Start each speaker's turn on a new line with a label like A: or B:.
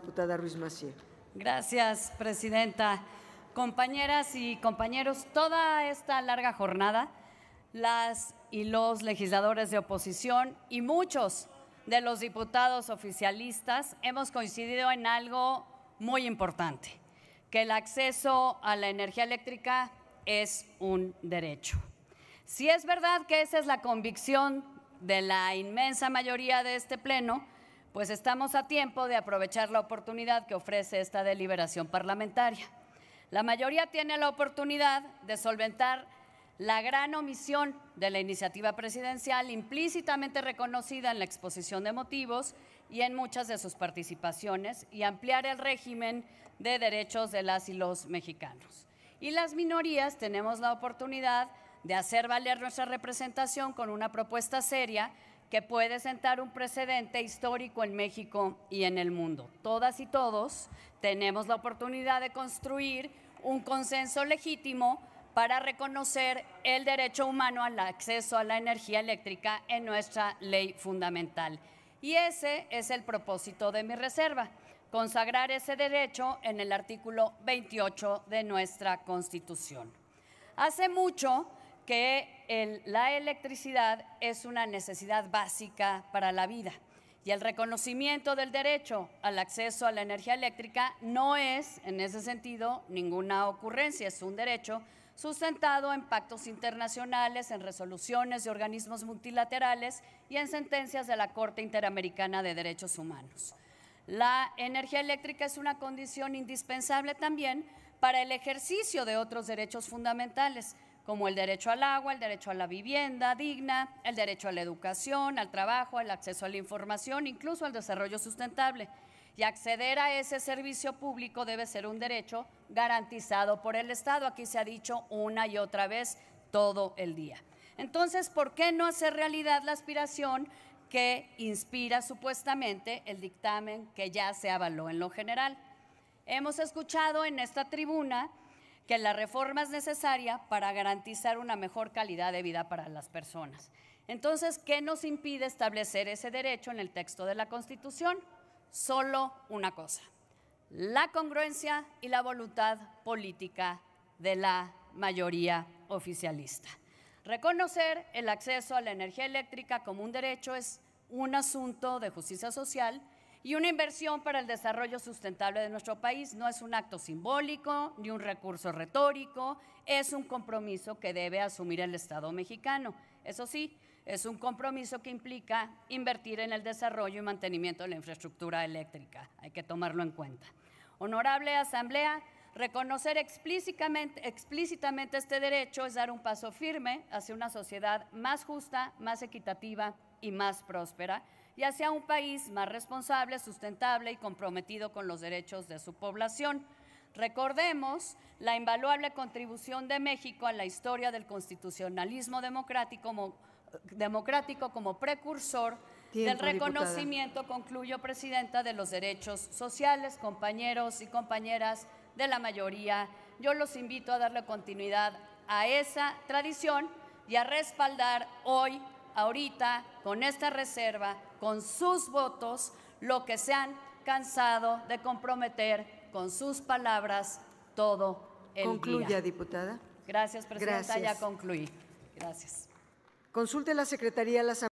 A: diputada Ruiz Macier. Gracias, presidenta. Compañeras y compañeros, toda esta larga jornada, las y los legisladores de oposición y muchos de los diputados oficialistas hemos coincidido en algo muy importante, que el acceso a la energía eléctrica es un derecho. Si es verdad que esa es la convicción de la inmensa mayoría de este Pleno, pues estamos a tiempo de aprovechar la oportunidad que ofrece esta deliberación parlamentaria. La mayoría tiene la oportunidad de solventar la gran omisión de la iniciativa presidencial implícitamente reconocida en la exposición de motivos y en muchas de sus participaciones y ampliar el régimen de derechos de las y los mexicanos. Y las minorías tenemos la oportunidad de hacer valer nuestra representación con una propuesta seria que puede sentar un precedente histórico en México y en el mundo. Todas y todos tenemos la oportunidad de construir un consenso legítimo para reconocer el derecho humano al acceso a la energía eléctrica en nuestra ley fundamental. Y ese es el propósito de mi reserva, consagrar ese derecho en el artículo 28 de nuestra Constitución. Hace mucho que la electricidad es una necesidad básica para la vida y el reconocimiento del derecho al acceso a la energía eléctrica no es, en ese sentido, ninguna ocurrencia, es un derecho sustentado en pactos internacionales, en resoluciones de organismos multilaterales y en sentencias de la Corte Interamericana de Derechos Humanos. La energía eléctrica es una condición indispensable también para el ejercicio de otros derechos fundamentales, como el derecho al agua, el derecho a la vivienda digna, el derecho a la educación, al trabajo, al acceso a la información, incluso al desarrollo sustentable. Y acceder a ese servicio público debe ser un derecho garantizado por el Estado. Aquí se ha dicho una y otra vez todo el día. Entonces, ¿por qué no hacer realidad la aspiración que inspira supuestamente el dictamen que ya se avaló en lo general? Hemos escuchado en esta tribuna que la reforma es necesaria para garantizar una mejor calidad de vida para las personas. Entonces, ¿qué nos impide establecer ese derecho en el texto de la Constitución? Solo una cosa, la congruencia y la voluntad política de la mayoría oficialista. Reconocer el acceso a la energía eléctrica como un derecho es un asunto de justicia social y una inversión para el desarrollo sustentable de nuestro país no es un acto simbólico ni un recurso retórico, es un compromiso que debe asumir el Estado mexicano. Eso sí, es un compromiso que implica invertir en el desarrollo y mantenimiento de la infraestructura eléctrica. Hay que tomarlo en cuenta. Honorable Asamblea, reconocer explícitamente, explícitamente este derecho es dar un paso firme hacia una sociedad más justa, más equitativa y más próspera, y hacia un país más responsable, sustentable y comprometido con los derechos de su población. Recordemos la invaluable contribución de México a la historia del constitucionalismo democrático como, precursor del reconocimiento, concluyo, Presidenta, de los derechos sociales, compañeros y compañeras de la mayoría. Yo los invito a darle continuidad a esa tradición y a respaldar hoy ahorita con esta reserva, con sus votos, lo que se han cansado de comprometer con sus palabras todo el Concluya, diputada. Gracias, presidenta. Ya concluí. Gracias. Consulte la Secretaría las